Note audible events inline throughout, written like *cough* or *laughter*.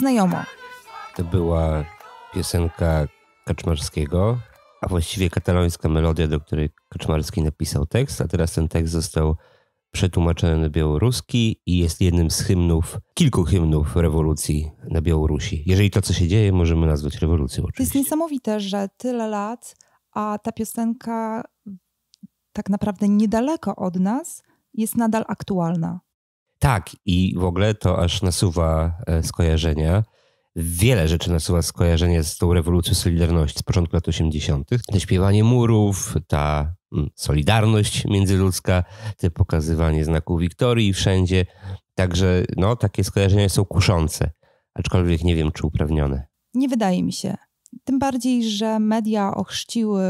znajomo. To była piosenka Kaczmarskiego, a właściwie katalońska melodia, do której Kaczmarski napisał tekst, a teraz ten tekst został przetłumaczony na białoruski i jest jednym z hymnów, kilku hymnów rewolucji na Białorusi. Jeżeli to, co się dzieje, możemy nazwać rewolucją oczywiście. To jest niesamowite, że tyle lat, a ta piosenka tak naprawdę niedaleko od nas jest nadal aktualna. Tak, i w ogóle to aż nasuwa e, skojarzenia. Wiele rzeczy nasuwa skojarzenie z tą rewolucją Solidarności z początku lat 80. To śpiewanie murów, ta mm, solidarność międzyludzka, te pokazywanie znaków Wiktorii wszędzie. Także no, takie skojarzenia są kuszące, aczkolwiek nie wiem, czy uprawnione. Nie wydaje mi się. Tym bardziej, że media ochrzciły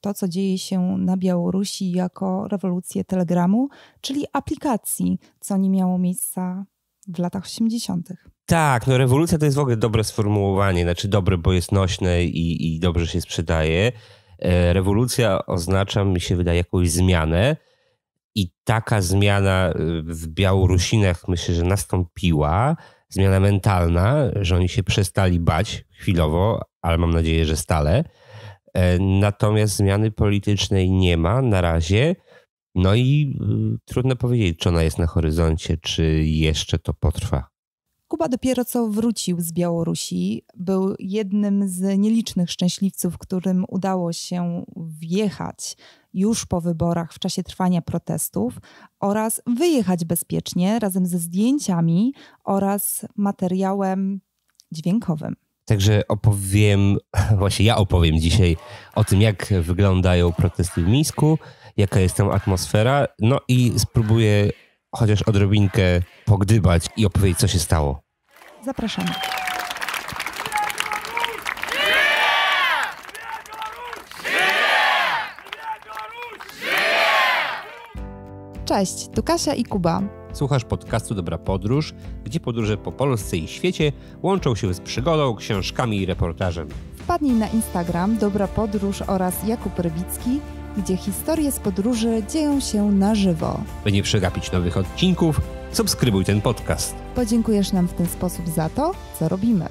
to, co dzieje się na Białorusi, jako rewolucję Telegramu, czyli aplikacji, co nie miało miejsca w latach 80. Tak, no rewolucja to jest w ogóle dobre sformułowanie, znaczy dobre, bo jest nośne i, i dobrze się sprzedaje. E, rewolucja oznacza, mi się wydaje, jakąś zmianę. I taka zmiana w Białorusinach myślę, że nastąpiła zmiana mentalna, że oni się przestali bać chwilowo, ale mam nadzieję, że stale. E, natomiast zmiany politycznej nie ma na razie. No i y, trudno powiedzieć, czy ona jest na horyzoncie, czy jeszcze to potrwa. Kuba dopiero co wrócił z Białorusi. Był jednym z nielicznych szczęśliwców, którym udało się wjechać już po wyborach w czasie trwania protestów oraz wyjechać bezpiecznie razem ze zdjęciami oraz materiałem dźwiękowym. Także opowiem, *laughs* właśnie ja opowiem dzisiaj o tym, jak wyglądają protesty w Mińsku, jaka jest tam atmosfera, no i spróbuję chociaż odrobinkę pogdybać i opowiedzieć, co się stało. Zapraszamy. Cześć, tu Kasia i Kuba. Słuchasz podcastu Dobra Podróż, gdzie podróże po Polsce i świecie łączą się z przygodą, książkami i reportażem. Wpadnij na Instagram Dobra Podróż oraz Jakub Rybicki, gdzie historie z podróży dzieją się na żywo. By nie przegapić nowych odcinków, subskrybuj ten podcast. Podziękujesz nam w ten sposób za to, co robimy.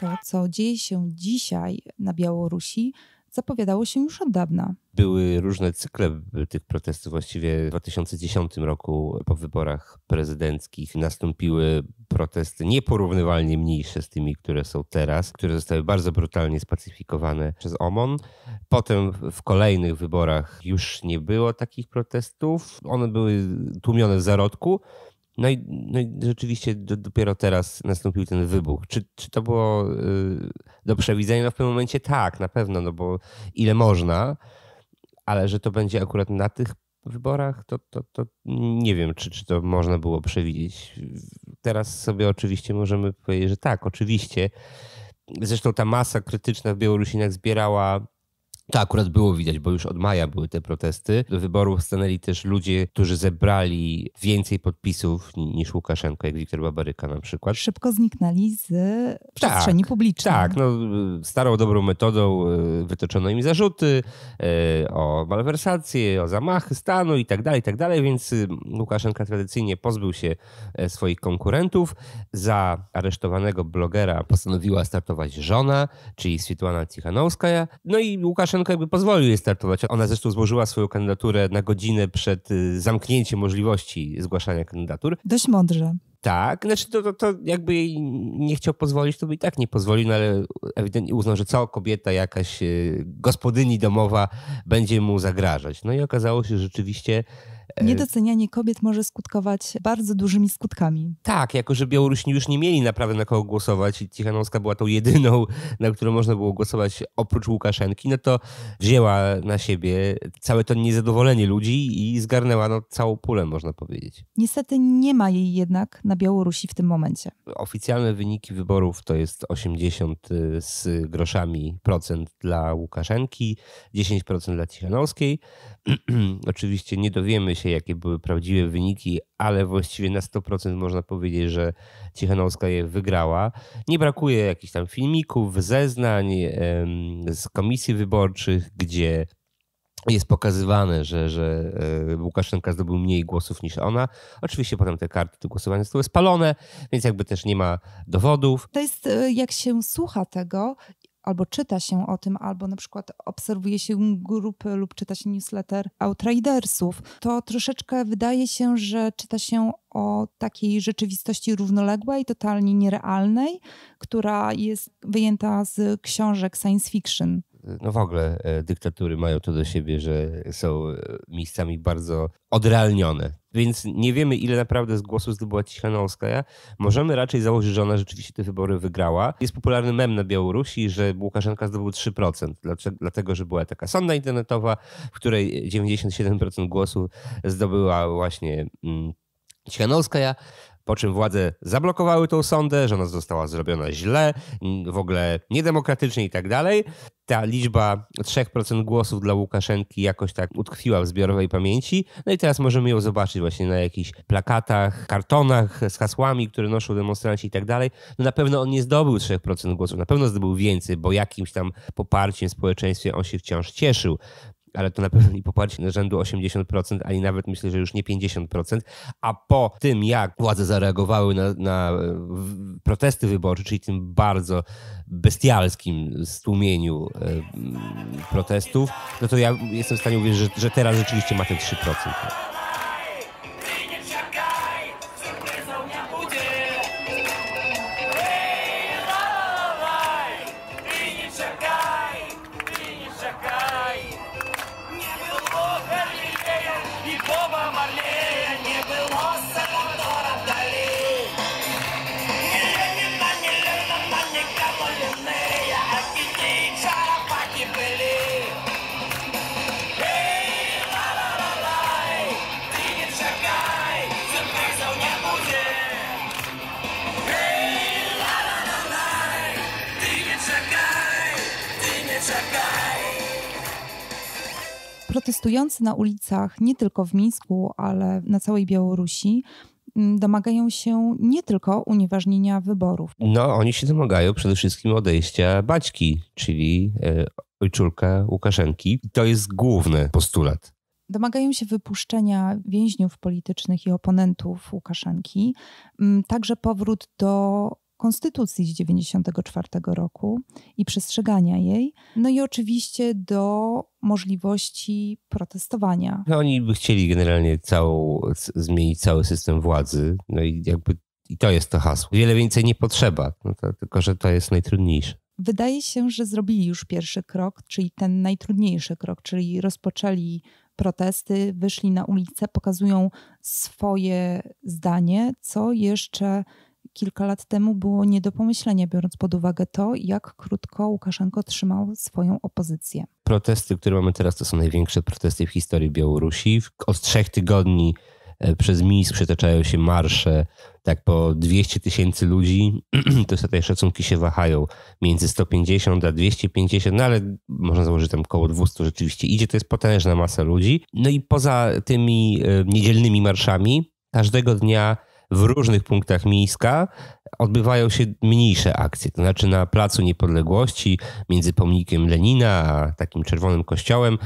To, co dzieje się dzisiaj na Białorusi, zapowiadało się już od dawna. Były różne cykle tych protestów. Właściwie w 2010 roku po wyborach prezydenckich nastąpiły protesty nieporównywalnie mniejsze z tymi, które są teraz, które zostały bardzo brutalnie spacyfikowane przez OMON. Potem w kolejnych wyborach już nie było takich protestów. One były tłumione w zarodku. No i, no i rzeczywiście do, dopiero teraz nastąpił ten wybuch. Czy, czy to było y, do przewidzenia? No w pewnym momencie tak, na pewno, no bo ile można, ale że to będzie akurat na tych wyborach, to, to, to nie wiem, czy, czy to można było przewidzieć. Teraz sobie oczywiście możemy powiedzieć, że tak, oczywiście. Zresztą ta masa krytyczna w Białorusinach zbierała to akurat było widać, bo już od maja były te protesty. Do wyborów stanęli też ludzie, którzy zebrali więcej podpisów niż Łukaszenko, jak Wiktor Babaryka na przykład. Szybko zniknęli z tak, przestrzeni tak, publicznej. Tak, no, starą dobrą metodą e, wytoczono im zarzuty e, o malwersacje, o zamachy stanu i tak dalej, i tak dalej, więc e, Łukaszenka tradycyjnie pozbył się swoich konkurentów. Za aresztowanego blogera postanowiła startować żona, czyli Swietłana Cichanowska. No i Łukaszenka jakby pozwolił jej startować. Ona zresztą złożyła swoją kandydaturę na godzinę przed y, zamknięciem możliwości zgłaszania kandydatur. Dość mądrze. Tak, znaczy to, to, to jakby jej nie chciał pozwolić, to by i tak nie pozwolił, no ale ewidentnie uznał, że cała kobieta, jakaś y, gospodyni domowa będzie mu zagrażać. No i okazało się, że rzeczywiście E, Niedocenianie kobiet może skutkować bardzo dużymi skutkami. Tak, jako że Białorusini już nie mieli naprawdę na kogo głosować i Cichanowska była tą jedyną, na którą można było głosować oprócz Łukaszenki, no to wzięła na siebie całe to niezadowolenie ludzi i zgarnęła no, całą pulę, można powiedzieć. Niestety nie ma jej jednak na Białorusi w tym momencie. Oficjalne wyniki wyborów to jest 80 y, z groszami procent dla Łukaszenki, 10% dla Cichanowskiej. *clears throat* Oczywiście nie dowiemy się, jakie były prawdziwe wyniki, ale właściwie na 100% można powiedzieć, że Cichanowska je wygrała. Nie brakuje jakichś tam filmików, zeznań z komisji wyborczych, gdzie jest pokazywane, że, że e, Łukaszenka zdobył mniej głosów niż ona. Oczywiście potem te karty do głosowania zostały spalone, więc jakby też nie ma dowodów. To jest, e, jak się słucha tego albo czyta się o tym, albo na przykład obserwuje się grupy lub czyta się newsletter outradersów, to troszeczkę wydaje się, że czyta się o takiej rzeczywistości równoległej, totalnie nierealnej, która jest wyjęta z książek science fiction no w ogóle e, dyktatury mają to do siebie, że są e, miejscami bardzo odrealnione. Więc nie wiemy, ile naprawdę z głosu zdobyła Cichanowskaja. Możemy raczej założyć, że ona rzeczywiście te wybory wygrała. Jest popularny mem na Białorusi, że Łukaszenka zdobył 3%, dlatego, że była taka sonda internetowa, w której 97% głosu zdobyła właśnie mm, Cichanowskaja po czym władze zablokowały tą sondę, że ona została zrobiona źle, w ogóle niedemokratycznie i tak dalej. Ta liczba 3% głosów dla Łukaszenki jakoś tak utkwiła w zbiorowej pamięci. No i teraz możemy ją zobaczyć właśnie na jakichś plakatach, kartonach z hasłami, które noszą demonstranci i tak dalej. No na pewno on nie zdobył 3% głosów, na pewno zdobył więcej, bo jakimś tam poparciem w społeczeństwie on się wciąż cieszył ale to na pewno nie poparcie na rzędu 80%, ani nawet myślę, że już nie 50%, a po tym jak władze zareagowały na, na protesty wyborcze, czyli tym bardzo bestialskim stłumieniu e, protestów, no to ja jestem w stanie uwierzyć, że, że teraz rzeczywiście ma te 3%. protestujący na ulicach, nie tylko w Mińsku, ale na całej Białorusi, mm, domagają się nie tylko unieważnienia wyborów. No, oni się domagają przede wszystkim odejścia Baćki, czyli e, ojczulka Łukaszenki. To jest główny postulat. Domagają się wypuszczenia więźniów politycznych i oponentów Łukaszenki, mm, także powrót do konstytucji z 1994 roku i przestrzegania jej, no i oczywiście do możliwości protestowania. No, oni by chcieli generalnie całą, zmienić cały system władzy, no i jakby i to jest to hasło. Wiele więcej nie potrzeba, no to, tylko że to jest najtrudniejsze. Wydaje się, że zrobili już pierwszy krok, czyli ten najtrudniejszy krok, czyli rozpoczęli protesty, wyszli na ulicę, pokazują swoje zdanie, co jeszcze kilka lat temu było nie do pomyślenia, biorąc pod uwagę to, jak krótko Łukaszenko trzymał swoją opozycję. Protesty, które mamy teraz, to są największe protesty w historii Białorusi. Od trzech tygodni e, przez Mińsk przetaczają się marsze, tak po 200 tysięcy ludzi, *clears throat* to tutaj szacunki się wahają między 150 a 250, no ale można założyć tam około 200 rzeczywiście idzie, to jest potężna masa ludzi. No i poza tymi e, niedzielnymi marszami, każdego dnia w różnych punktach miejska odbywają się mniejsze akcje. To znaczy na Placu Niepodległości, między pomnikiem Lenina a takim czerwonym kościołem,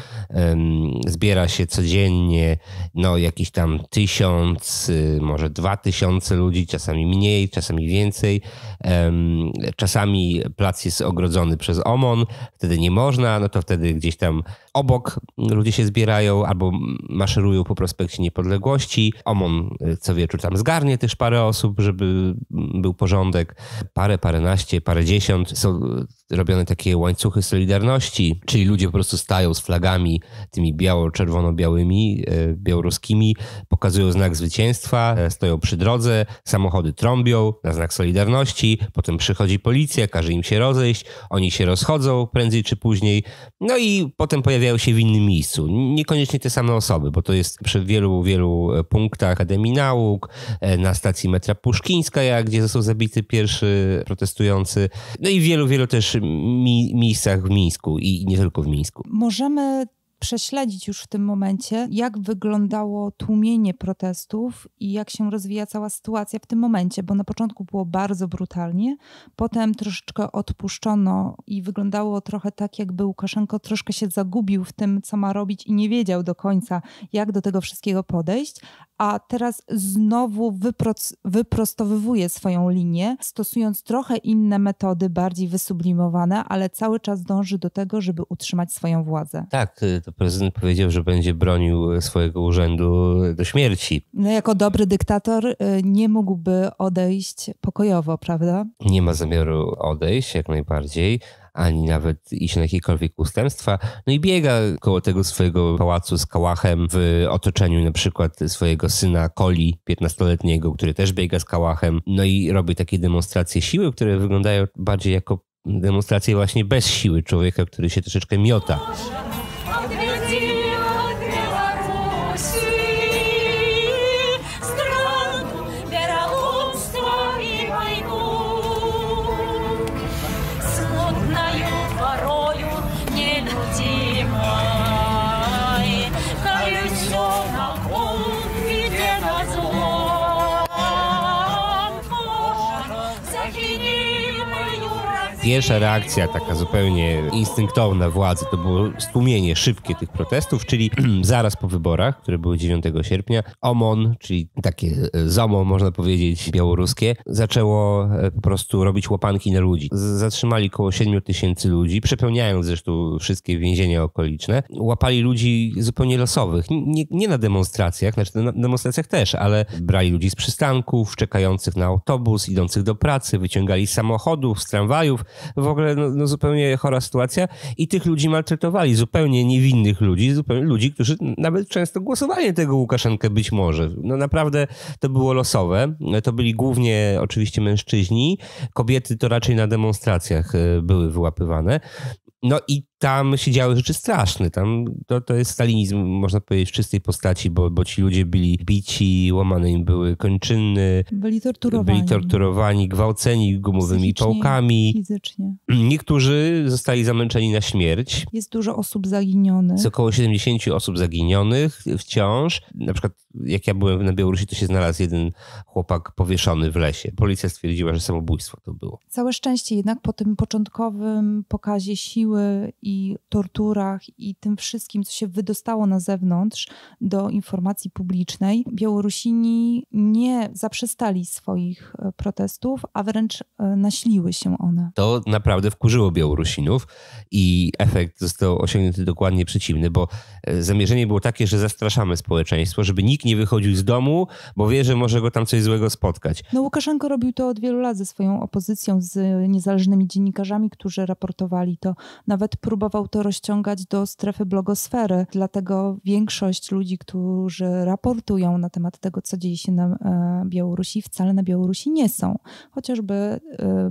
zbiera się codziennie no, jakieś tam tysiąc, y, może dwa tysiące ludzi, czasami mniej, czasami więcej. Czasami plac jest ogrodzony przez OMON, wtedy nie można, no to wtedy gdzieś tam obok ludzie się zbierają albo maszerują po prospekcie niepodległości. OMON y, co wieczór tam zgarnie też parę osób, żeby był porządek, parę, paręnaście, parędziesiąt są robione takie łańcuchy solidarności, czyli ludzie po prostu stają z flagami tymi biało-czerwono-białymi, e, białoruskimi, pokazują znak zwycięstwa, e, stoją przy drodze, samochody trąbią na znak solidarności, potem przychodzi policja, każe im się rozejść, oni się rozchodzą prędzej czy później, no i potem pojawiają się w innym miejscu. Niekoniecznie te same osoby, bo to jest przy wielu, wielu e, punktach Akademii Nauk, na stacji metra Puszkińska, gdzie został zabity pierwszy protestujący, no i wielu, wielu też mi miejscach w Mińsku i nie tylko w Mińsku. Możemy prześledzić już w tym momencie, jak wyglądało tłumienie protestów i jak się rozwija cała sytuacja w tym momencie, bo na początku było bardzo brutalnie, potem troszeczkę odpuszczono i wyglądało trochę tak, jakby Łukaszenko troszkę się zagubił w tym, co ma robić i nie wiedział do końca, jak do tego wszystkiego podejść, a teraz znowu wyprostowywuje swoją linię, stosując trochę inne metody, bardziej wysublimowane, ale cały czas dąży do tego, żeby utrzymać swoją władzę. Tak, y, to prezydent powiedział, że będzie bronił y, swojego urzędu y, do śmierci. No, jako dobry dyktator nie mógłby odejść pokojowo, prawda? Nie ma zamiaru odejść, jak najbardziej, ani nawet iść na jakiekolwiek ustępstwa. No i biega koło tego swojego pałacu z kałachem w otoczeniu na przykład swojego syna Koli, 15-letniego, który też biega z kałachem. No i robi takie demonstracje siły, które wyglądają bardziej jako demonstracje właśnie bez siły człowieka, który się troszeczkę miota. Pierwsza reakcja, taka zupełnie instynktowna władzy, to było stłumienie szybkie tych protestów, czyli *clears throat* zaraz po wyborach, które były 9 sierpnia, OMON, czyli takie e, ZOMO, można powiedzieć, białoruskie, zaczęło e, po prostu robić łapanki na ludzi. Zatrzymali około 7 tysięcy ludzi, przepełniając zresztą wszystkie więzienia okoliczne. Łapali ludzi zupełnie losowych, nie, nie na demonstracjach, znaczy na demonstracjach też, ale brali ludzi z przystanków, czekających na autobus, idących do pracy, wyciągali z samochodów, z tramwajów, w ogóle no, no zupełnie chora sytuacja i tych ludzi maltretowali, zupełnie niewinnych ludzi, zupełnie ludzi, którzy nawet często głosowali tego Łukaszenkę być może. No naprawdę to było losowe, to byli głównie oczywiście mężczyźni, kobiety to raczej na demonstracjach e, były wyłapywane. No i tam się działy rzeczy straszne. Tam to, to jest stalinizm, można powiedzieć, w czystej postaci, bo, bo ci ludzie byli bici, łamane im były kończyny. Byli torturowani. Byli torturowani, gwałceni gumowymi pałkami. Fizycznie. Niektórzy zostali zamęczeni na śmierć. Jest dużo osób zaginionych. Jest około 70 osób zaginionych wciąż. Na przykład jak ja byłem na Białorusi, to się znalazł jeden chłopak powieszony w lesie. Policja stwierdziła, że samobójstwo to było. Całe szczęście jednak po tym początkowym pokazie siły i torturach i tym wszystkim, co się wydostało na zewnątrz do informacji publicznej, Białorusini nie zaprzestali swoich e, protestów, a wręcz e, nasiliły się one. To naprawdę wkurzyło Białorusinów i efekt został osiągnięty dokładnie przeciwny, bo e, zamierzenie było takie, że zastraszamy społeczeństwo, żeby nikt nie wychodził z domu, bo wie, że może go tam coś złego spotkać. No Łukaszenko robił to od wielu lat ze swoją opozycją, z niezależnymi dziennikarzami, którzy raportowali to. Nawet próbował próbował to rozciągać do strefy blogosfery. Dlatego większość ludzi, którzy raportują na temat tego, co dzieje się na e, Białorusi, wcale na Białorusi nie są. Chociażby e,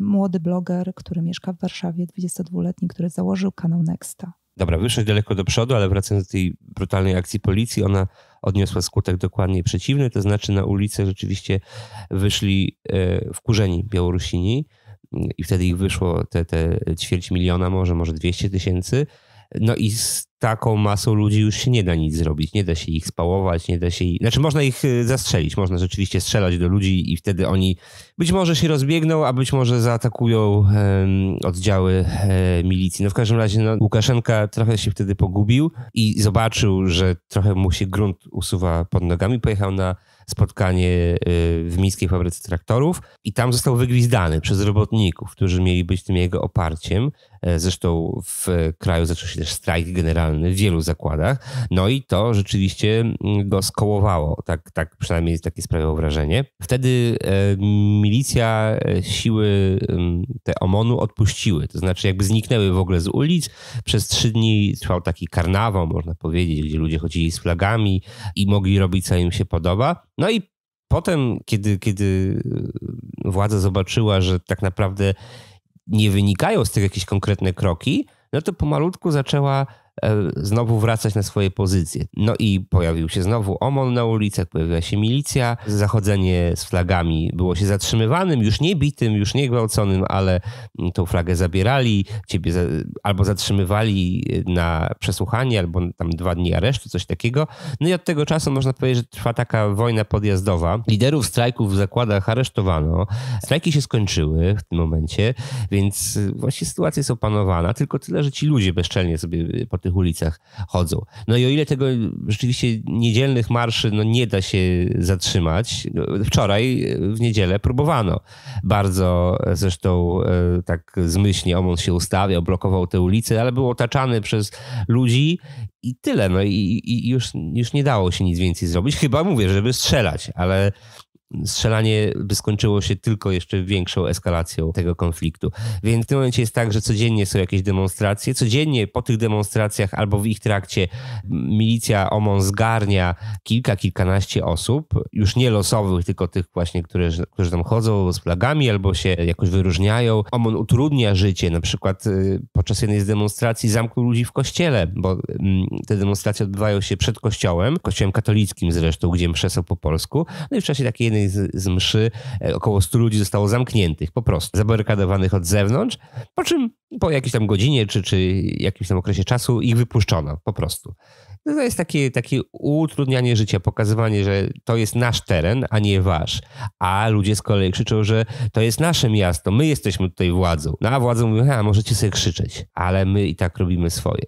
młody bloger, który mieszka w Warszawie, 22-letni, który założył kanał Nexta. Dobra, wyszedł daleko do przodu, ale wracając do tej brutalnej akcji policji, ona odniosła skutek dokładnie przeciwny, to znaczy na ulicę rzeczywiście wyszli e, wkurzeni Białorusini i wtedy ich wyszło te, te ćwierć miliona, może, może 200 tysięcy. No i z taką masą ludzi już się nie da nic zrobić. Nie da się ich spałować, nie da się ich... Znaczy można ich y, zastrzelić, można rzeczywiście strzelać do ludzi i wtedy oni być może się rozbiegną, a być może zaatakują um, oddziały um, milicji. No w każdym razie no, Łukaszenka trochę się wtedy pogubił i zobaczył, że trochę mu się grunt usuwa pod nogami. Pojechał na spotkanie y, w miejskiej fabryce traktorów i tam został wygwizdany przez robotników, którzy mieli być tym jego oparciem. E, zresztą w e, kraju zaczął się też strajk generalny w wielu zakładach. No i to rzeczywiście mm, go skołowało, tak, tak przynajmniej takie sprawiało wrażenie. Wtedy e, milicja, e, siły mm, te OMON-u odpuściły, to znaczy jakby zniknęły w ogóle z ulic. Przez trzy dni trwał taki karnawał, można powiedzieć, gdzie ludzie chodzili z flagami i mogli robić, co im się podoba. No i potem, kiedy, kiedy e, władza zobaczyła, że tak naprawdę nie wynikają z tych jakieś konkretne kroki, no to pomalutku zaczęła E, znowu wracać na swoje pozycje. No i pojawił się znowu OMON na ulicach, pojawiła się milicja, zachodzenie z flagami było się zatrzymywanym, już nie bitym, już nie gwałconym, ale mm, tą flagę zabierali, ciebie za, albo zatrzymywali e, na przesłuchanie, albo tam dwa dni aresztu, coś takiego. No i od tego czasu można powiedzieć, że trwa taka wojna podjazdowa. Liderów strajków w zakładach aresztowano, strajki się skończyły w tym momencie, więc e, właśnie sytuacja jest opanowana, tylko tyle, że ci ludzie bezczelnie sobie potem tych ulicach chodzą. No i o ile tego rzeczywiście niedzielnych marszy no nie da się zatrzymać, no, wczoraj e, w niedzielę próbowano bardzo e, zresztą e, tak zmyślnie Omon się ustawiał, blokował te ulice, ale był otaczany przez ludzi i tyle. No i, i już, już nie dało się nic więcej zrobić. Chyba mówię, żeby strzelać, ale strzelanie by skończyło się tylko jeszcze większą eskalacją tego konfliktu. Więc w tym momencie jest tak, że codziennie są jakieś demonstracje. Codziennie po tych demonstracjach albo w ich trakcie milicja OMON zgarnia kilka, kilkanaście osób, już nie losowych, tylko tych właśnie, które, którzy tam chodzą z flagami albo się jakoś wyróżniają. OMON utrudnia życie, na przykład y, podczas jednej z demonstracji zamknął ludzi w kościele, bo mm, te demonstracje odbywają się przed kościołem, kościołem katolickim zresztą, gdzie msze są po polsku. No i w czasie takiej jednej z, z mszy e, około 100 ludzi zostało zamkniętych, po prostu zabarykadowanych od zewnątrz, po czym po jakiejś tam godzinie czy, czy jakimś tam okresie czasu ich wypuszczono po prostu. No to jest takie, takie utrudnianie życia, pokazywanie, że to jest nasz teren, a nie wasz. A ludzie z kolei krzyczą, że to jest nasze miasto, my jesteśmy tutaj władzą. No a władzą mówią, a możecie sobie krzyczeć, ale my i tak robimy swoje.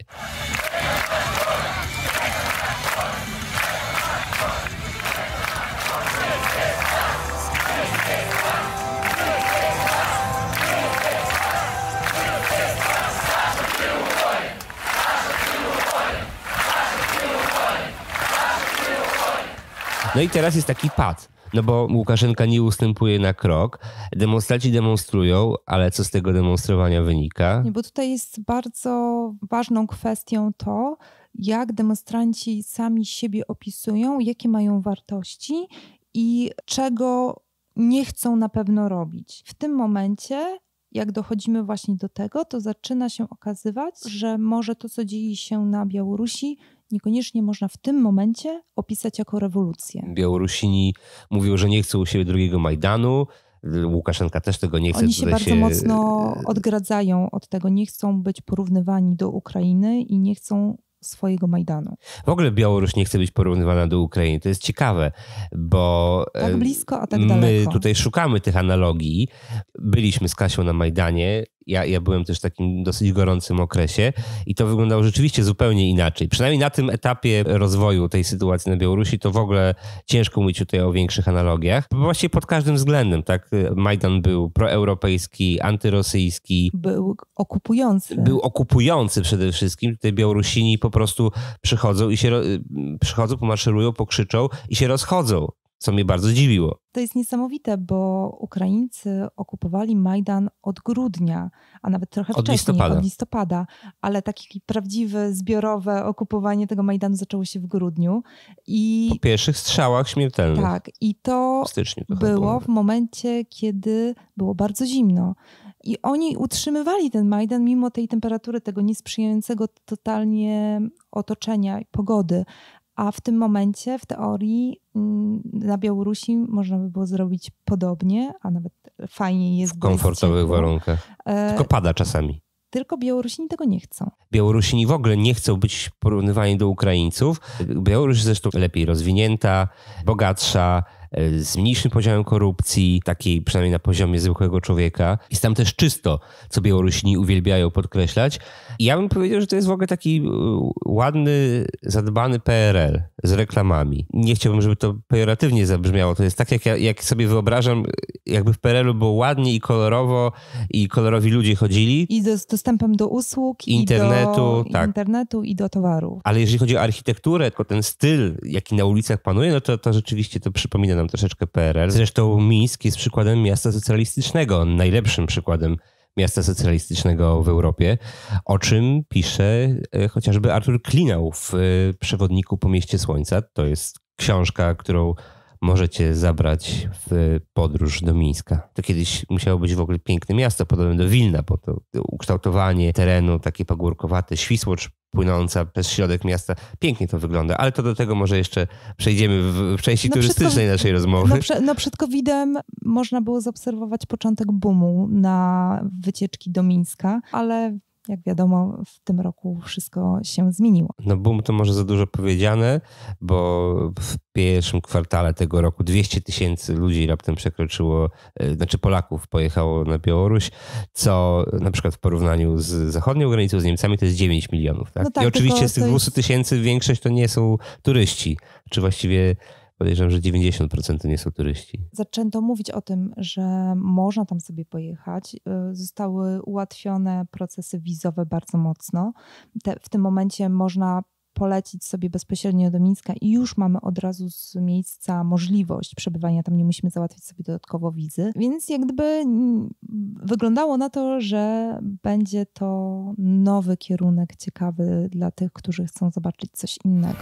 No i teraz jest taki pad. No bo Łukaszenka nie ustępuje na krok. Demonstraci demonstrują, ale co z tego demonstrowania wynika? Nie, bo tutaj jest bardzo ważną kwestią to, jak demonstranci sami siebie opisują, jakie mają wartości i czego nie chcą na pewno robić. W tym momencie jak dochodzimy właśnie do tego, to zaczyna się okazywać, że może to, co dzieje się na Białorusi, niekoniecznie można w tym momencie opisać jako rewolucję. Białorusini mówią, że nie chcą u siebie drugiego Majdanu. Łukaszenka też tego nie chce. Oni się bardzo się... mocno odgradzają od tego. Nie chcą być porównywani do Ukrainy i nie chcą swojego Majdanu. W ogóle Białoruś nie chce być porównywana do Ukrainy. To jest ciekawe, bo e, tak blisko, a tak daleko. my tutaj szukamy tych analogii. Byliśmy z Kasią na Majdanie, ja, ja byłem też w takim dosyć gorącym okresie i to wyglądało rzeczywiście zupełnie inaczej. Przynajmniej na tym etapie rozwoju tej sytuacji na Białorusi to w ogóle ciężko mówić tutaj o większych analogiach. Właściwie pod każdym względem, tak? Majdan był proeuropejski, antyrosyjski. Był okupujący. Był okupujący przede wszystkim. Tutaj Białorusini po prostu przychodzą i się przychodzą, pomaszerują, pokrzyczą i się rozchodzą co mnie bardzo dziwiło. To jest niesamowite, bo Ukraińcy okupowali Majdan od grudnia, a nawet trochę od wcześniej, listopada. od listopada, ale takie prawdziwe, zbiorowe okupowanie tego Majdanu zaczęło się w grudniu. I... Po pierwszych strzałach śmiertelnych. Tak, i to w było w momencie, kiedy było bardzo zimno. I oni utrzymywali ten Majdan mimo tej temperatury, tego niesprzyjającego totalnie otoczenia i pogody. A w tym momencie, w teorii, mm, na Białorusi można by było zrobić podobnie, a nawet fajniej jest. W komfortowych ciepło. warunkach. E, tylko pada czasami. Tylko Białorusini tego nie chcą. Białorusini w ogóle nie chcą być porównywani do Ukraińców. Białoruś zresztą lepiej rozwinięta, bogatsza, E, z mniejszym poziomem korupcji, takiej przynajmniej na poziomie zwykłego człowieka. Jest tam też czysto, co Białorusini uwielbiają podkreślać. I ja bym powiedział, że to jest w ogóle taki e, ładny, zadbany PRL z reklamami. Nie chciałbym, żeby to pejoratywnie zabrzmiało. To jest tak, jak, ja, jak sobie wyobrażam, jakby w PRL-u było ładnie i kolorowo i kolorowi ludzie chodzili. I z dostępem do usług, internetu, i do tak. internetu i do towarów. Ale jeżeli chodzi o architekturę, tylko ten styl, jaki na ulicach panuje, no to, to rzeczywiście to przypomina nam troszeczkę PRL. Zresztą Mińsk jest przykładem miasta socjalistycznego, najlepszym przykładem miasta socjalistycznego w Europie, o czym pisze e, chociażby Artur Klinał w e, Przewodniku po mieście Słońca. To jest książka, którą możecie zabrać w podróż do Mińska. To kiedyś musiało być w ogóle piękne miasto, podobne do Wilna, bo to ukształtowanie terenu takie pagórkowate, Świsłocz płynąca przez środek miasta. Pięknie to wygląda, ale to do tego może jeszcze przejdziemy w, w części no turystycznej naszej rozmowy. No, no przed COVID-em można było zaobserwować początek boomu na wycieczki do Mińska, ale jak wiadomo, w tym roku wszystko się zmieniło. No boom to może za dużo powiedziane, bo w pierwszym kwartale tego roku 200 tysięcy ludzi raptem przekroczyło, e, znaczy Polaków pojechało na Białoruś, co na przykład w porównaniu z zachodnią granicą, z Niemcami to jest 9 milionów. Tak? No tak I oczywiście z tych 200 tysięcy jest... większość to nie są turyści, czy właściwie Podejrzewam, że 90% to nie są turyści. Zaczęto mówić o tym, że można tam sobie pojechać. Y, zostały ułatwione procesy wizowe bardzo mocno. Te, w tym momencie można polecić sobie bezpośrednio do Mińska i już mamy od razu z miejsca możliwość przebywania tam, nie musimy załatwić sobie dodatkowo wizy. Więc jak gdyby mm, wyglądało na to, że będzie to nowy kierunek ciekawy dla tych, którzy chcą zobaczyć coś innego.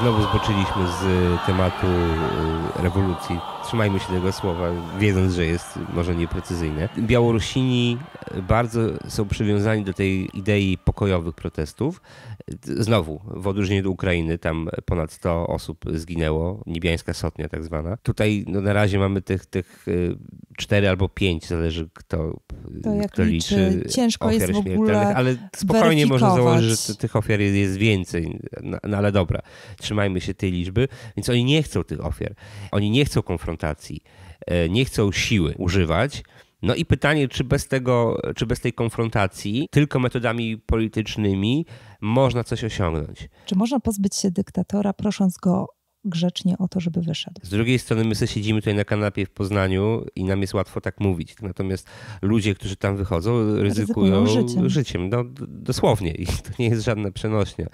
znowu zboczyliśmy z y, tematu y, rewolucji. Trzymajmy się tego słowa, wiedząc, że jest może nieprecyzyjne. Białorusini bardzo są przywiązani do tej idei pokojowych protestów. Znowu, w odróżnieniu do Ukrainy, tam ponad 100 osób zginęło, niebiańska sotnia tak zwana. Tutaj no, na razie mamy tych, tych 4 y, albo 5, zależy kto, to jak kto liczy, liczy. Ciężko ofiar jest ale spokojnie można założyć, że tych ofiar jest, jest więcej, no, no, ale dobra, trzymajmy się tej liczby. Więc oni nie chcą tych ofiar, oni nie chcą konfrontacji, e, nie chcą siły używać no i pytanie, czy bez tego, czy bez tej konfrontacji, tylko metodami politycznymi można coś osiągnąć? Czy można pozbyć się dyktatora, prosząc go grzecznie o to, żeby wyszedł. Z drugiej strony my sobie siedzimy tutaj na kanapie w Poznaniu i nam jest łatwo tak mówić. Natomiast ludzie, którzy tam wychodzą, ryzykują, ryzykują życiem. życiem. No, dosłownie. I to nie jest żadne przenośnie.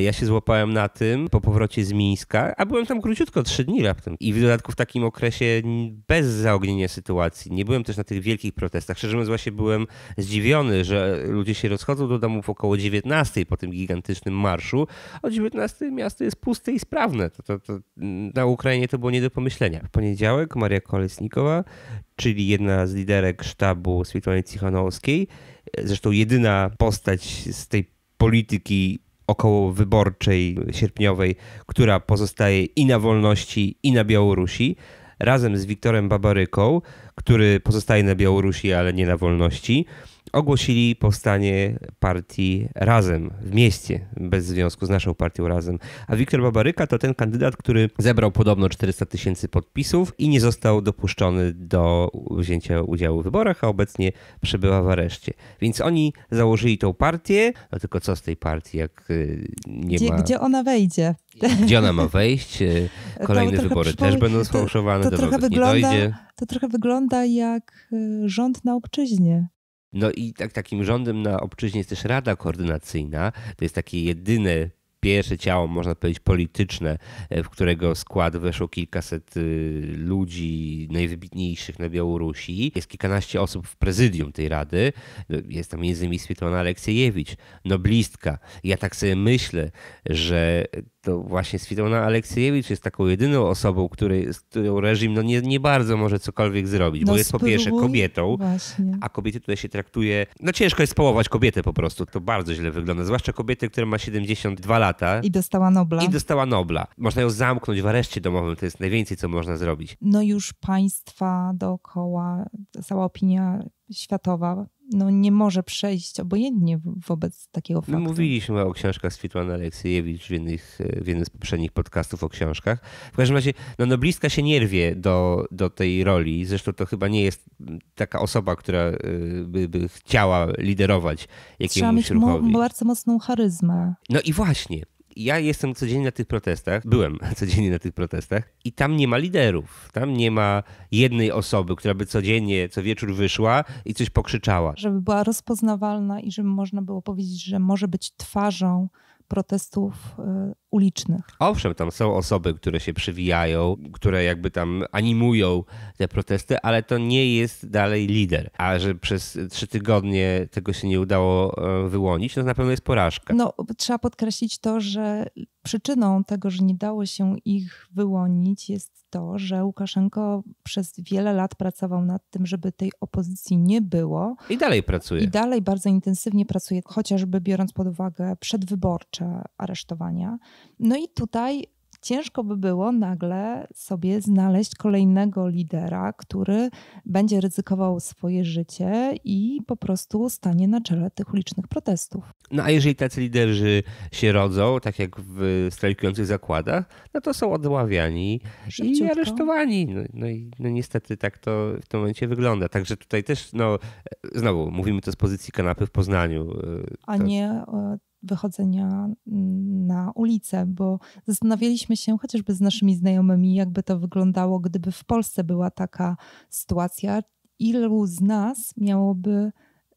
Ja się złapałem na tym po powrocie z Mińska, a byłem tam króciutko, trzy dni raptem. I w dodatku w takim okresie bez zaognienia sytuacji. Nie byłem też na tych wielkich protestach. Szczerze mówiąc właśnie byłem zdziwiony, że ludzie się rozchodzą do domów około 19 po tym gigantycznym marszu. O 19 miasto jest puste i sprawne. To to, to, na Ukrainie to było nie do pomyślenia. W poniedziałek Maria Kolesnikowa, czyli jedna z liderek sztabu Swietlany Cichanowskiej, zresztą jedyna postać z tej polityki około wyborczej sierpniowej, która pozostaje i na wolności, i na Białorusi, razem z Wiktorem Babaryką, który pozostaje na Białorusi, ale nie na wolności ogłosili powstanie partii Razem w mieście, bez związku z naszą partią Razem. A Wiktor Babaryka to ten kandydat, który zebrał podobno 400 tysięcy podpisów i nie został dopuszczony do wzięcia udziału w wyborach, a obecnie przebywa w areszcie. Więc oni założyli tą partię, no tylko co z tej partii, jak y, nie gdzie, ma... Gdzie ona wejdzie? Gdzie ona ma wejść? Y, *laughs* kolejne to wybory też będą sfałszowane, to, to do trochę wygląda, nie dojdzie. To trochę wygląda jak y, rząd na obczyźnie. No i tak, takim rządem na obczyźnie jest też Rada Koordynacyjna. To jest takie jedyne pierwsze ciało, można powiedzieć, polityczne, e, w którego skład weszło kilkaset y, ludzi najwybitniejszych na Białorusi. Jest kilkanaście osób w prezydium tej rady. Jest tam między innymi Swietlana Aleksiejewicz, noblistka. Ja tak sobie myślę, że to właśnie Swietlana Aleksiejewicz jest taką jedyną osobą, której, z którą reżim no nie, nie bardzo może cokolwiek zrobić, no bo jest spróbuj. po pierwsze kobietą, właśnie. a kobiety tutaj się traktuje... No ciężko jest połować kobietę po prostu. To bardzo źle wygląda, zwłaszcza kobietę, która ma 72 lata lata. I dostała Nobla. I dostała Nobla. Można ją zamknąć w areszcie domowym, to jest najwięcej, co można zrobić. No już państwa dookoła, cała opinia światowa no, nie może przejść obojętnie wobec takiego no, faktu. mówiliśmy o książkach Swietlana Aleksiejewicz w, innych, w jednym z poprzednich podcastów o książkach. W każdym razie no, Nobliska się nie rwie do, do tej roli. Zresztą to chyba nie jest taka osoba, która y, by, by chciała liderować jakiemuś Trzeba mieć ruchowi. Mo bardzo mocną charyzmę. No i właśnie ja jestem codziennie na tych protestach, byłem *laughs* codziennie na tych protestach i tam nie ma liderów. Tam nie ma jednej osoby, która by codziennie, co wieczór wyszła i coś pokrzyczała. Żeby była rozpoznawalna i żeby można było powiedzieć, że może być twarzą protestów y, ulicznych. Owszem, tam są osoby, które się przywijają, które jakby tam animują te protesty, ale to nie jest dalej lider. A że przez trzy tygodnie tego się nie udało e, wyłonić, to na pewno jest porażka. No, trzeba podkreślić to, że przyczyną tego, że nie dało się ich wyłonić, jest to, że Łukaszenko przez wiele lat pracował nad tym, żeby tej opozycji nie było. I dalej pracuje. I dalej bardzo intensywnie pracuje, chociażby biorąc pod uwagę przedwyborcze aresztowania. No i tutaj ciężko by było nagle sobie znaleźć kolejnego lidera, który będzie ryzykował swoje życie i po prostu stanie na czele tych ulicznych protestów. No a jeżeli tacy liderzy się rodzą, tak jak w strajkujących zakładach, no to są odławiani Szybciutko. i aresztowani. No, no i no niestety tak to w tym momencie wygląda. Także tutaj też, no e, znowu, mówimy to z pozycji kanapy w Poznaniu. E, a to... nie e, wychodzenia na ulicę, bo zastanawialiśmy się chociażby z naszymi znajomymi, jakby to wyglądało, gdyby w Polsce była taka sytuacja, ilu z nas miałoby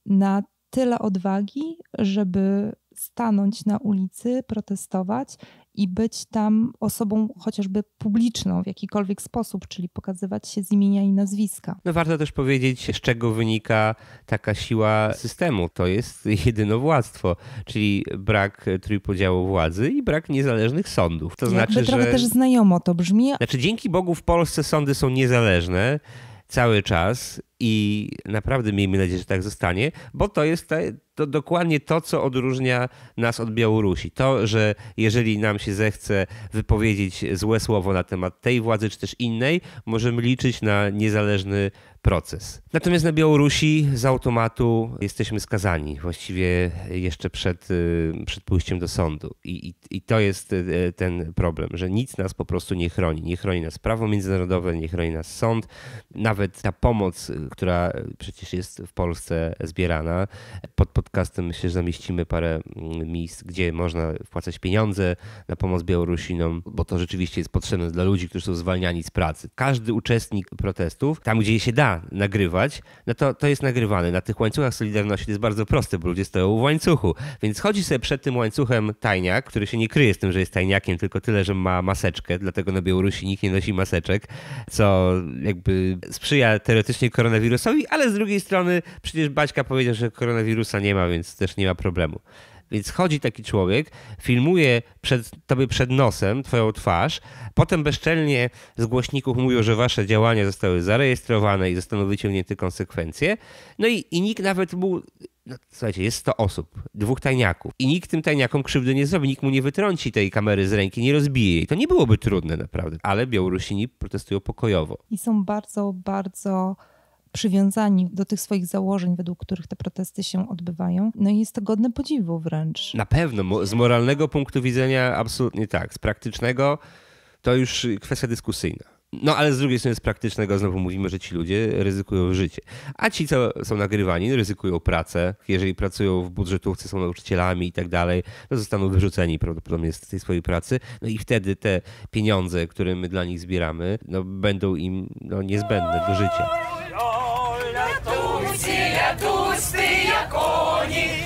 na tyle odwagi, żeby stanąć na ulicy, protestować i być tam osobą chociażby publiczną w jakikolwiek sposób, czyli pokazywać się z imienia i nazwiska. No warto też powiedzieć, z czego wynika taka siła systemu. To jest jedynowładztwo, czyli brak trójpodziału władzy i brak niezależnych sądów. To Jakby znaczy, trochę że... też znajomo to brzmi. Znaczy dzięki Bogu w Polsce sądy są niezależne cały czas i naprawdę miejmy nadzieję, że tak zostanie, bo to jest te, to dokładnie to, co odróżnia nas od Białorusi. To, że jeżeli nam się zechce wypowiedzieć złe słowo na temat tej władzy czy też innej, możemy liczyć na niezależny proces. Natomiast na Białorusi z automatu jesteśmy skazani właściwie jeszcze przed, y, przed pójściem do sądu. I, i, I to jest y, ten problem, że nic nas po prostu nie chroni. Nie chroni nas prawo międzynarodowe, nie chroni nas sąd. Nawet ta pomoc, która przecież jest w Polsce zbierana. Pod podcastem myślę, że zamieścimy parę mm, miejsc, gdzie można wpłacać pieniądze na pomoc Białorusinom, bo to rzeczywiście jest potrzebne dla ludzi, którzy są zwalniani z pracy. Każdy uczestnik protestów, tam gdzie się da nagrywać, no to, to jest nagrywane. Na tych łańcuchach Solidarności to jest bardzo proste, bo ludzie stoją w łańcuchu. Więc chodzi sobie przed tym łańcuchem tajniak, który się nie kryje z tym, że jest tajniakiem, tylko tyle, że ma maseczkę, dlatego na Białorusi nikt nie nosi maseczek, co jakby sprzyja teoretycznie koronawirus koronawirusowi, ale z drugiej strony przecież Baćka powiedział, że koronawirusa nie ma, więc też nie ma problemu. Więc chodzi taki człowiek, filmuje przed, tobie przed nosem twoją twarz, potem bezczelnie z głośników mówią, że wasze działania zostały zarejestrowane i zostaną wyciągnięte konsekwencje. No i, i nikt nawet mu... No, słuchajcie, jest 100 osób, dwóch tajniaków i nikt tym tajniakom krzywdy nie zrobi, nikt mu nie wytrąci tej kamery z ręki, nie rozbije jej. To nie byłoby trudne naprawdę, ale Białorusini protestują pokojowo. I są bardzo, bardzo przywiązani do tych swoich założeń, według których te protesty się odbywają. No i jest to godne podziwu wręcz. Na pewno, z moralnego punktu widzenia absolutnie tak. Z praktycznego to już kwestia dyskusyjna. No ale z drugiej strony z praktycznego znowu mówimy, że ci ludzie ryzykują życie. A ci, co są nagrywani, ryzykują pracę. Jeżeli pracują w budżetówce, są nauczycielami i tak dalej, to no zostaną wyrzuceni prawdopodobnie z tej swojej pracy. No i wtedy te pieniądze, które my dla nich zbieramy, no, będą im no, niezbędne do życia. Рятуйся, рятусь ти, як коні,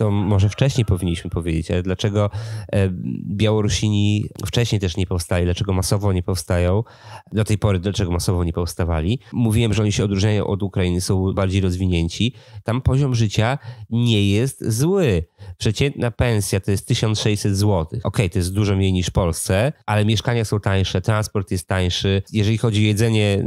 to może wcześniej powinniśmy powiedzieć, ale dlaczego e, Białorusini wcześniej też nie powstali, dlaczego masowo nie powstają, do tej pory dlaczego masowo nie powstawali. Mówiłem, że oni się odróżniają od Ukrainy, są bardziej rozwinięci. Tam poziom życia nie jest zły. Przeciętna pensja to jest 1600 zł. Okej, okay, to jest dużo mniej niż w Polsce, ale mieszkania są tańsze, transport jest tańszy. Jeżeli chodzi o jedzenie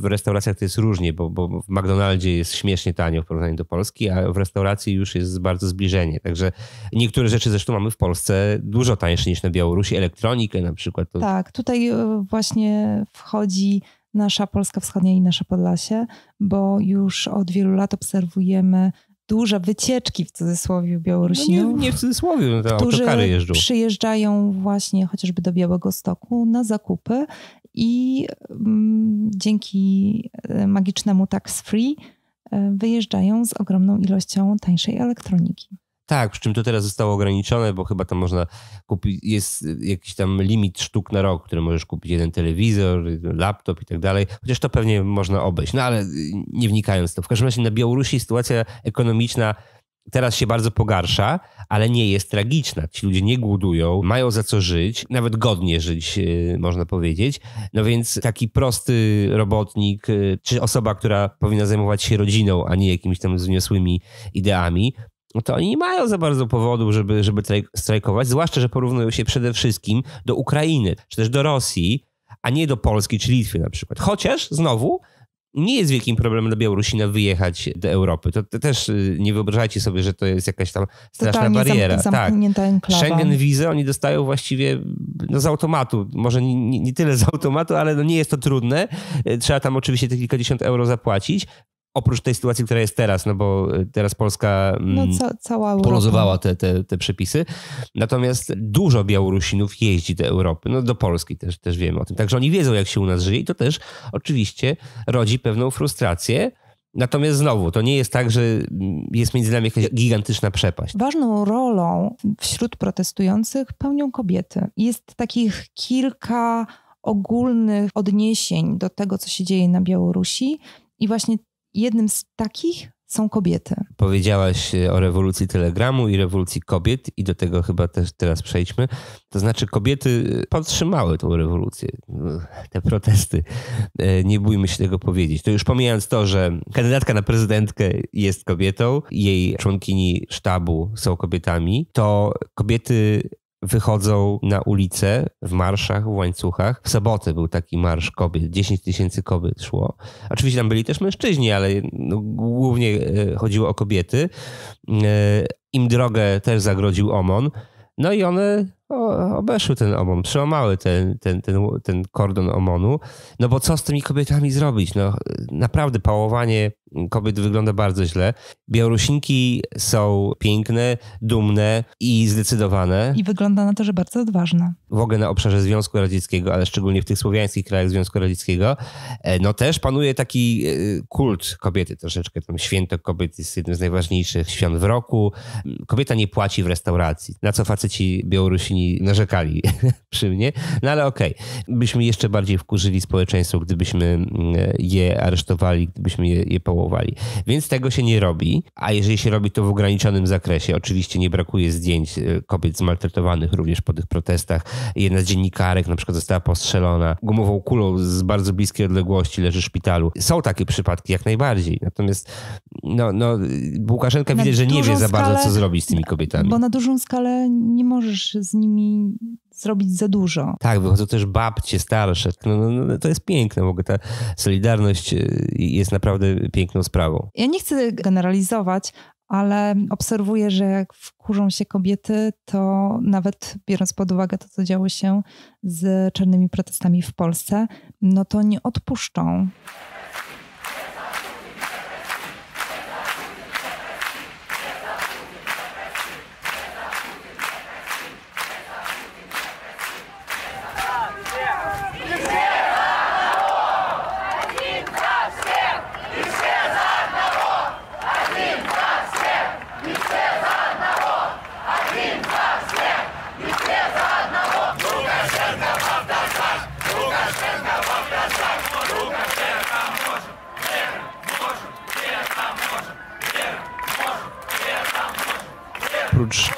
w restauracjach, to jest różnie, bo, bo w McDonaldzie jest śmiesznie tanio w porównaniu do Polski, a w restauracji już jest bardzo zbliżone zbliżenie. Także niektóre rzeczy zresztą mamy w Polsce dużo tańsze niż na Białorusi, elektronikę na przykład. Tak, tutaj e, właśnie wchodzi nasza Polska Wschodnia i nasze Podlasie, bo już od wielu lat obserwujemy duże wycieczki w cudzysłowie Białorusinów. No nie, no, nie, w cudzysłowie, no którzy jeżdżą. przyjeżdżają właśnie chociażby do Białego Stoku na zakupy i mm, dzięki e, magicznemu tax free E, wyjeżdżają z ogromną ilością tańszej elektroniki. Tak, przy czym to teraz zostało ograniczone, bo chyba tam można kupić, jest jakiś tam limit sztuk na rok, który możesz kupić jeden telewizor, laptop i tak dalej. Chociaż to pewnie można obejść, no ale nie wnikając w to. W każdym razie na Białorusi sytuacja ekonomiczna teraz się bardzo pogarsza, ale nie jest tragiczna. Ci ludzie nie głodują, mają za co żyć, nawet godnie żyć, e, można powiedzieć. No więc taki prosty robotnik, e, czy osoba, która powinna zajmować się rodziną, a nie jakimiś tam zniosłymi ideami, no to oni nie mają za bardzo powodu, żeby, żeby strajkować, zwłaszcza, że porównują się przede wszystkim do Ukrainy, czy też do Rosji, a nie do Polski czy Litwy na przykład. Chociaż znowu nie jest wielkim problemem dla Białorusina wyjechać do Europy. To, to, też y, nie wyobrażajcie sobie, że to jest jakaś tam straszna Totalnie bariera. tak. Schengen wizę oni dostają właściwie no, z automatu. Może nie, nie, nie tyle z automatu, ale no, nie jest to trudne. Y, trzeba tam oczywiście te kilkadziesiąt euro zapłacić oprócz tej sytuacji, która jest teraz, no bo y, teraz Polska mm, no, ca cała polozowała te, te, te przepisy. Natomiast dużo Białorusinów jeździ do Europy, no do Polski też, też wiemy o tym. Także oni wiedzą, jak się u nas żyje i to też oczywiście rodzi pewną frustrację. Natomiast znowu, to nie jest tak, że mm, jest między nami jakaś gigantyczna przepaść. Ważną rolą wśród protestujących pełnią kobiety. Jest takich kilka ogólnych odniesień do tego, co się dzieje na Białorusi. I właśnie Jednym z takich są kobiety. Powiedziałaś e, o rewolucji telegramu i rewolucji kobiet, i do tego chyba też teraz przejdźmy. To znaczy, kobiety e, podtrzymały tą rewolucję, e, te protesty. Nie bójmy się tego powiedzieć. To już pomijając to, że kandydatka na prezydentkę jest kobietą, jej członkini sztabu są kobietami, to kobiety wychodzą na ulicę w marszach, w łańcuchach. W sobotę był taki marsz kobiet, 10 tysięcy kobiet szło. Oczywiście tam byli też mężczyźni, ale no, głównie e, chodziło o kobiety. E, Im drogę też zagrodził OMON. No i one obeszły ten OMON, przełamały ten, ten, ten, ten kordon OMONu. No bo co z tymi kobietami zrobić? No, naprawdę pałowanie kobiet wygląda bardzo źle. Białorusinki są piękne, dumne i zdecydowane. I wygląda na to, że bardzo odważne. W ogóle na obszarze Związku Radzieckiego, ale szczególnie w tych słowiańskich krajach Związku Radzieckiego, e, no też panuje taki e, kult kobiety troszeczkę. Tam święto kobiet jest jednym z najważniejszych świąt w roku. Kobieta nie płaci w restauracji, na co faceci Białorusini mężczyźni narzekali *laughs* przy mnie. No ale okej, okay. byśmy jeszcze bardziej wkurzyli społeczeństwo, gdybyśmy mm, je aresztowali, gdybyśmy je, je połowali. Więc tego się nie robi, a jeżeli się robi to w ograniczonym zakresie, oczywiście nie brakuje zdjęć e, kobiet zmaltretowanych również po tych protestach. Jedna z dziennikarek na przykład została postrzelona gumową kulą z bardzo bliskiej odległości, leży w szpitalu. Są takie przypadki jak najbardziej, natomiast no, no, Łukaszenka widzę, że nie wie za bardzo, co zrobić z tymi kobietami. Bo na dużą skalę nie możesz z nimi nimi zrobić za dużo. Tak, wychodzą też babcie starsze. No, no, no, to jest piękne, mogę ta solidarność y, jest naprawdę piękną sprawą. Ja nie chcę generalizować, ale obserwuję, że jak wkurzą się kobiety, to nawet biorąc pod uwagę to, co działo się z czarnymi protestami w Polsce, no to nie odpuszczą.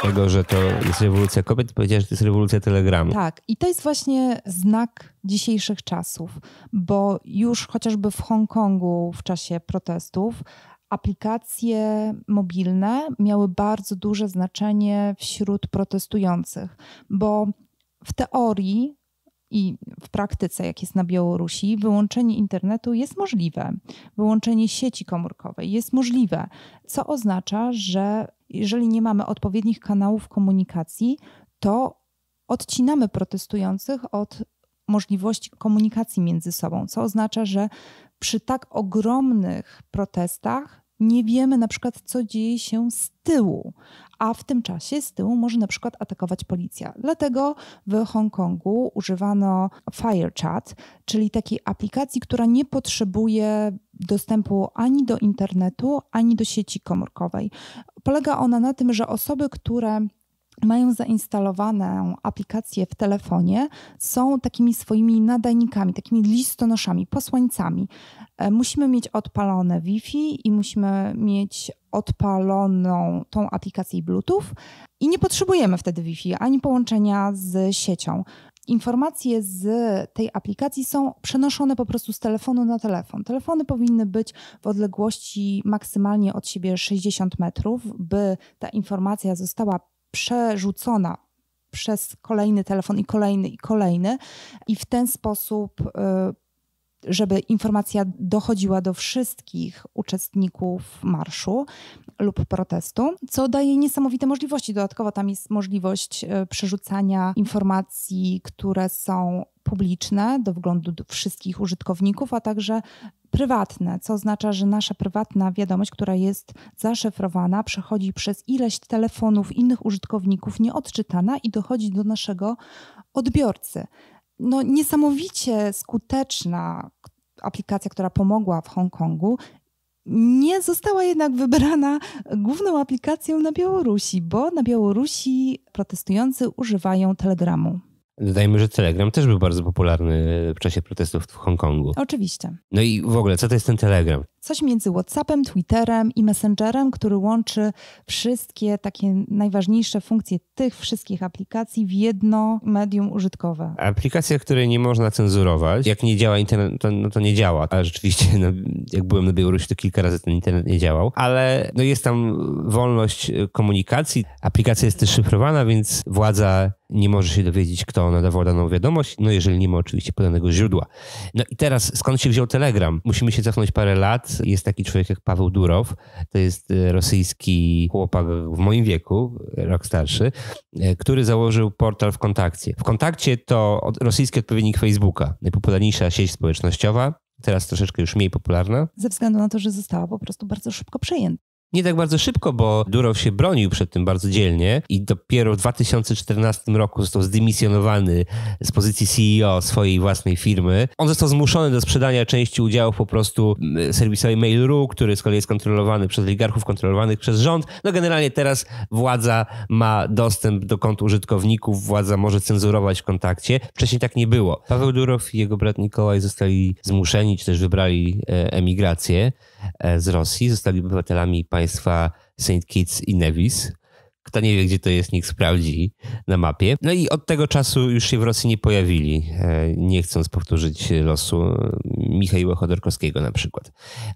tego, że to jest rewolucja kobiet, powiedziałeś, że to jest rewolucja telegramu. Tak, i to jest właśnie znak dzisiejszych czasów, bo już chociażby w Hongkongu w czasie protestów aplikacje mobilne miały bardzo duże znaczenie wśród protestujących, bo w teorii i w praktyce, jak jest na Białorusi, wyłączenie internetu jest możliwe, wyłączenie sieci komórkowej jest możliwe, co oznacza, że jeżeli nie mamy odpowiednich kanałów komunikacji, to odcinamy protestujących od możliwości komunikacji między sobą, co oznacza, że przy tak ogromnych protestach nie wiemy na przykład, co dzieje się z tyłu, a w tym czasie z tyłu może na przykład atakować policja. Dlatego w Hongkongu używano FireChat, czyli takiej aplikacji, która nie potrzebuje dostępu ani do internetu, ani do sieci komórkowej. Polega ona na tym, że osoby, które mają zainstalowane aplikacje w telefonie, są takimi swoimi nadajnikami, takimi listonoszami, posłańcami. E, musimy mieć odpalone Wi-Fi i musimy mieć odpaloną tą aplikację Bluetooth i nie potrzebujemy wtedy Wi-Fi ani połączenia z siecią. Informacje z tej aplikacji są przenoszone po prostu z telefonu na telefon. Telefony powinny być w odległości maksymalnie od siebie 60 metrów, by ta informacja została przerzucona przez kolejny telefon i kolejny i kolejny, i w ten sposób. Yy, żeby informacja dochodziła do wszystkich uczestników marszu lub protestu, co daje niesamowite możliwości. Dodatkowo tam jest możliwość e, przerzucania informacji, które są publiczne do wglądu do wszystkich użytkowników, a także prywatne, co oznacza, że nasza prywatna wiadomość, która jest zaszyfrowana, przechodzi przez ileś telefonów innych użytkowników nieodczytana i dochodzi do naszego odbiorcy no, niesamowicie skuteczna aplikacja, która pomogła w Hongkongu, nie została jednak wybrana główną aplikacją na Białorusi, bo na Białorusi protestujący używają Telegramu. Dodajmy, że Telegram też był bardzo popularny w czasie protestów w Hongkongu. Oczywiście. No i w ogóle, co to jest ten Telegram? coś między WhatsAppem, Twitterem i Messengerem, który łączy wszystkie takie najważniejsze funkcje tych wszystkich aplikacji w jedno medium użytkowe. Aplikacja, której nie można cenzurować. Jak nie działa internet, to, no to nie działa. A rzeczywiście, *laughs* no, jak byłem na Białorusi, to kilka razy ten internet nie działał, ale no, jest tam wolność e, komunikacji. Aplikacja jest też szyfrowana, więc władza nie może się dowiedzieć, kto nadawał daną wiadomość, no jeżeli nie ma oczywiście podanego źródła. No i teraz skąd się wziął Telegram? Musimy się cofnąć parę lat jest taki człowiek jak Paweł Durow, to jest e, rosyjski chłopak w moim wieku, rok starszy, e, który założył portal w kontakcie. W kontakcie to rosyjski odpowiednik Facebooka, najpopularniejsza sieć społecznościowa, teraz troszeczkę już mniej popularna. Ze względu na to, że została po prostu bardzo szybko przejęta. Nie tak bardzo szybko, bo Durow się bronił przed tym bardzo dzielnie i dopiero w 2014 roku został zdymisjonowany z pozycji CEO swojej własnej firmy. On został zmuszony do sprzedania części udziałów po prostu mm, serwisowi Mail.ru, który z kolei jest kontrolowany przez oligarchów, kontrolowanych przez rząd. No generalnie teraz władza ma dostęp do kont użytkowników, władza może cenzurować w kontakcie. Wcześniej tak nie było. Paweł Durow i jego brat Nikołaj zostali zmuszeni, czy też wybrali e, emigrację. E, z Rosji, zostali obywatelami państwa St. Kitts i Nevis. Kto nie wie, gdzie to jest, niech sprawdzi na mapie. No i od tego czasu już się w Rosji nie pojawili, e, nie chcąc powtórzyć losu Michała Chodorkowskiego na przykład.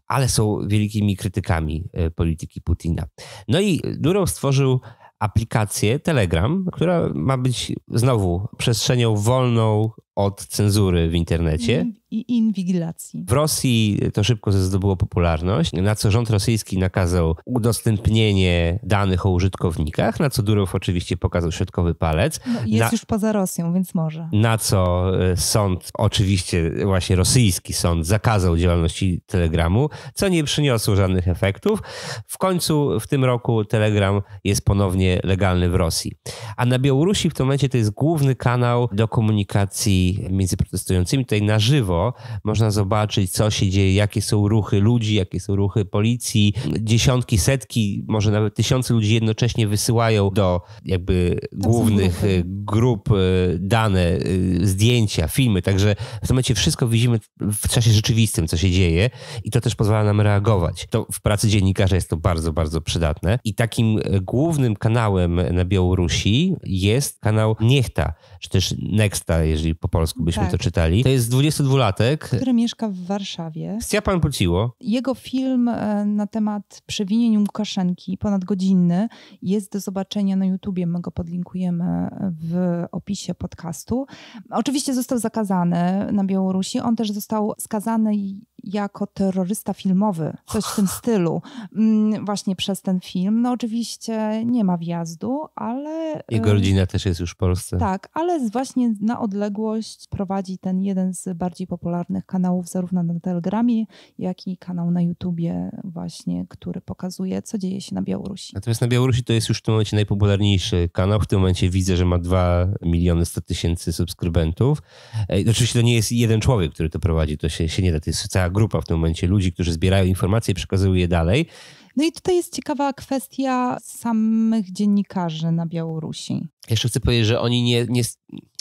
Ale są wielkimi krytykami e, polityki Putina. No i Durow stworzył aplikację Telegram, która ma być znowu przestrzenią wolną od cenzury w internecie. Mhm i inwigilacji. W Rosji to szybko zdobyło popularność, na co rząd rosyjski nakazał udostępnienie danych o użytkownikach, na co Durow oczywiście pokazał środkowy palec. No, jest na, już poza Rosją, więc może. Na co e, sąd, oczywiście właśnie rosyjski sąd, zakazał działalności Telegramu, co nie przyniosło żadnych efektów. W końcu w tym roku Telegram jest ponownie legalny w Rosji. A na Białorusi w tym momencie to jest główny kanał do komunikacji między protestującymi, tutaj na żywo można zobaczyć, co się dzieje, jakie są ruchy ludzi, jakie są ruchy policji. Dziesiątki, setki, może nawet tysiące ludzi jednocześnie wysyłają do jakby głównych y, grup y, dane, y, zdjęcia, filmy. Także w tym momencie wszystko widzimy w czasie rzeczywistym, co się dzieje i to też pozwala nam reagować. To w pracy dziennikarza jest to bardzo, bardzo przydatne. I takim głównym kanałem na Białorusi jest kanał Niechta, czy też Nexta, jeżeli po polsku byśmy tak. to czytali. To jest 22 Łatek. Który mieszka w Warszawie. Stjapan Pociło. Jego film e, na temat przewinień Łukaszenki, godzinny, jest do zobaczenia na YouTubie. My go podlinkujemy w opisie podcastu. Oczywiście został zakazany na Białorusi. On też został skazany jako terrorysta filmowy, coś w tym *laughs* stylu, mm, właśnie przez ten film. No oczywiście nie ma wjazdu, ale... Jego rodzina też jest już w Polsce. Tak, ale właśnie na odległość prowadzi ten jeden z bardziej popularnych kanałów zarówno na Telegramie, jak i kanał na YouTubie właśnie, który pokazuje, co dzieje się na Białorusi. Natomiast na Białorusi to jest już w tym momencie najpopularniejszy kanał. W tym momencie widzę, że ma 2 miliony 100 tysięcy subskrybentów. oczywiście to nie jest jeden człowiek, który to prowadzi, to się, się nie da, to jest cała grupa w tym momencie ludzi, którzy zbierają informacje i przekazują je dalej. No i tutaj jest ciekawa kwestia samych dziennikarzy na Białorusi. Jeszcze chcę powiedzieć, że oni nie, nie,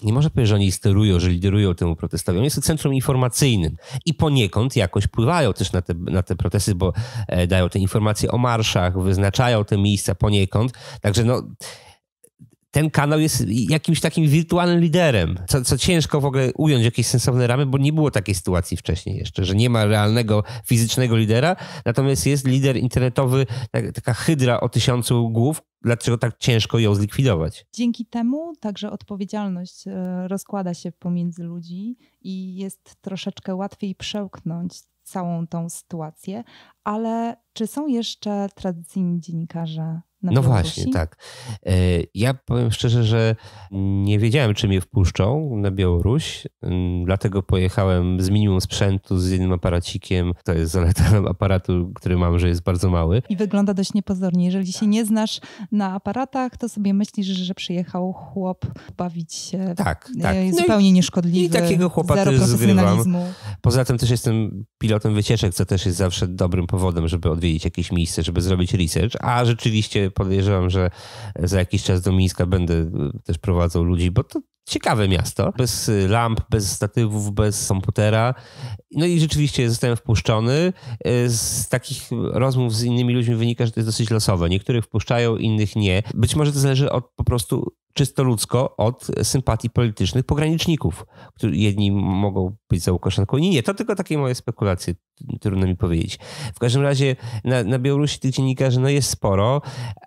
nie można powiedzieć, że oni sterują, że liderują temu protestowi. Oni są centrum informacyjnym i poniekąd jakoś pływają też na te, na te protesty, bo e, dają te informacje o marszach, wyznaczają te miejsca poniekąd. Także no ten kanał jest jakimś takim wirtualnym liderem, co, co, ciężko w ogóle ująć jakieś sensowne ramy, bo nie było takiej sytuacji wcześniej jeszcze, że nie ma realnego, fizycznego lidera, natomiast jest lider internetowy, tak, taka hydra o tysiącu głów, dlaczego tak ciężko ją zlikwidować. Dzięki temu także odpowiedzialność e, rozkłada się pomiędzy ludzi i jest troszeczkę łatwiej przełknąć całą tą sytuację, ale czy są jeszcze tradycyjni dziennikarze na no właśnie, tak. E, ja powiem szczerze, że nie wiedziałem, czy mnie wpuszczą na Białoruś, dlatego pojechałem z minimum sprzętu, z jednym aparacikiem. To jest zaleta *laughs* aparatu, który mam, że jest bardzo mały. I wygląda dość niepozornie. Jeżeli się nie znasz na aparatach, to sobie myślisz, że przyjechał chłop bawić się tak, e, tak. No zupełnie i, nieszkodliwy. I takiego chłopa zero też zgrywam. Poza tym też jestem pilotem wycieczek, co też jest zawsze dobrym powodem, żeby odwiedzić jakieś miejsce, żeby zrobić research, a rzeczywiście podejrzewam, że za jakiś czas do Mińska będę e, też prowadzał ludzi, bo to ciekawe miasto. Bez e, lamp, bez statywów, bez komputera. No i rzeczywiście zostałem wpuszczony. E, z takich rozmów z innymi ludźmi wynika, że to jest dosyć losowe. Niektórych wpuszczają, innych nie. Być może to zależy od po prostu czysto ludzko od sympatii politycznych pograniczników. Którzy jedni mogą być za Łukaszenką, inni nie. To tylko takie moje spekulacje trudno mi powiedzieć. W każdym razie na, na Białorusi tych dziennikarzy no jest sporo,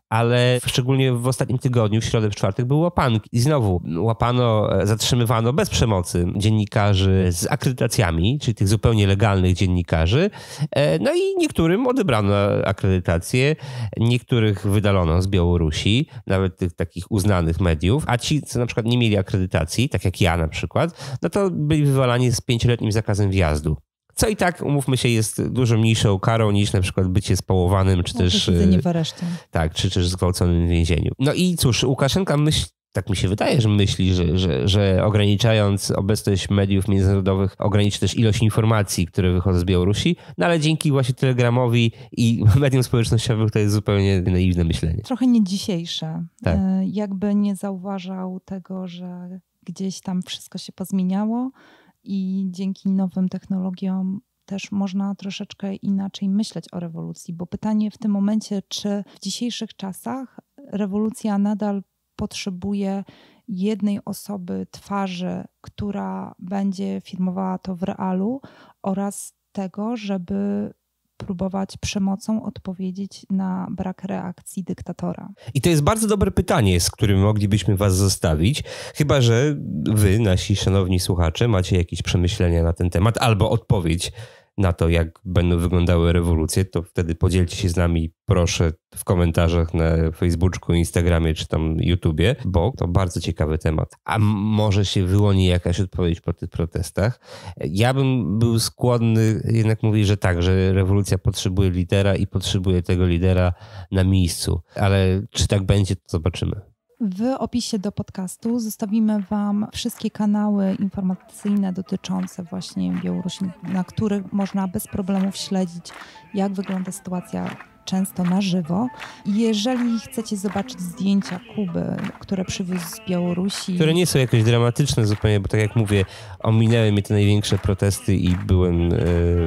ale szczególnie w ostatnim tygodniu, w środę, w czwartek były łapanki. I znowu łapano, e, zatrzymywano bez przemocy dziennikarzy z akredytacjami, czyli tych zupełnie legalnych dziennikarzy. E, no i niektórym odebrano akredytację, niektórych wydalono z Białorusi, nawet tych takich uznanych mediów, a ci, co na przykład nie mieli akredytacji, tak jak ja na przykład, no to byli wywalani z pięcioletnim zakazem wjazdu. Co i tak, umówmy się, jest dużo mniejszą karą niż na przykład bycie spałowanym, czy no, też. E, w areszcie. Tak, czy też zgwałconym w więzieniu. No i cóż, Łukaszenka myśli, tak mi się wydaje, że myśli, że, że, że ograniczając obecność mediów międzynarodowych, ograniczy też ilość informacji, które wychodzą z Białorusi, no ale dzięki właśnie Telegramowi i *laughs* mediom społecznościowym to jest zupełnie naiwne myślenie. Trochę nie dzisiejsze. Tak. E, jakby nie zauważał tego, że gdzieś tam wszystko się pozmieniało, i dzięki nowym technologiom też można troszeczkę inaczej myśleć o rewolucji, bo pytanie w tym momencie, czy w dzisiejszych czasach rewolucja nadal potrzebuje jednej osoby, twarzy, która będzie firmowała to w realu oraz tego, żeby próbować przemocą odpowiedzieć na brak reakcji dyktatora. I to jest bardzo dobre pytanie, z którym moglibyśmy Was zostawić, chyba że Wy, nasi szanowni słuchacze, macie jakieś przemyślenia na ten temat albo odpowiedź na to, jak będą wyglądały rewolucje, to wtedy podzielcie się z nami, proszę, w komentarzach na Facebooku, Instagramie czy tam YouTubie, bo to bardzo ciekawy temat. A może się wyłoni jakaś odpowiedź po tych protestach? Ja bym był skłonny jednak mówić, że tak, że rewolucja potrzebuje lidera i potrzebuje tego lidera na miejscu, ale czy tak będzie, to zobaczymy. W opisie do podcastu zostawimy Wam wszystkie kanały informacyjne dotyczące właśnie Białorusi, na których można bez problemów śledzić, jak wygląda sytuacja często na żywo. Jeżeli chcecie zobaczyć zdjęcia Kuby, które przywiózł z Białorusi. Które nie są jakoś dramatyczne zupełnie, bo tak jak mówię, ominęły mnie te największe protesty i byłem e,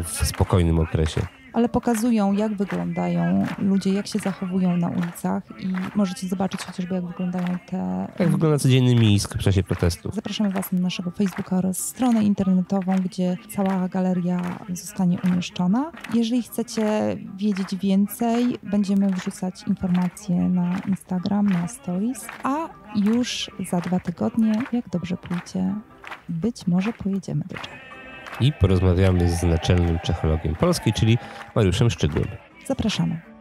w spokojnym okresie ale pokazują, jak wyglądają ludzie, jak się zachowują na ulicach i możecie zobaczyć chociażby, jak wyglądają te... Jak wygląda codzienny miejsk w czasie protestów. Zapraszamy Was na naszego Facebooka oraz stronę internetową, gdzie cała galeria zostanie umieszczona. Jeżeli chcecie wiedzieć więcej, będziemy wrzucać informacje na Instagram, na Stories, a już za dwa tygodnie, jak dobrze pójdzie, być może pojedziemy do Czech i porozmawiamy z naczelnym czechologiem Polski, czyli Mariuszem Szczygłem. Zapraszamy.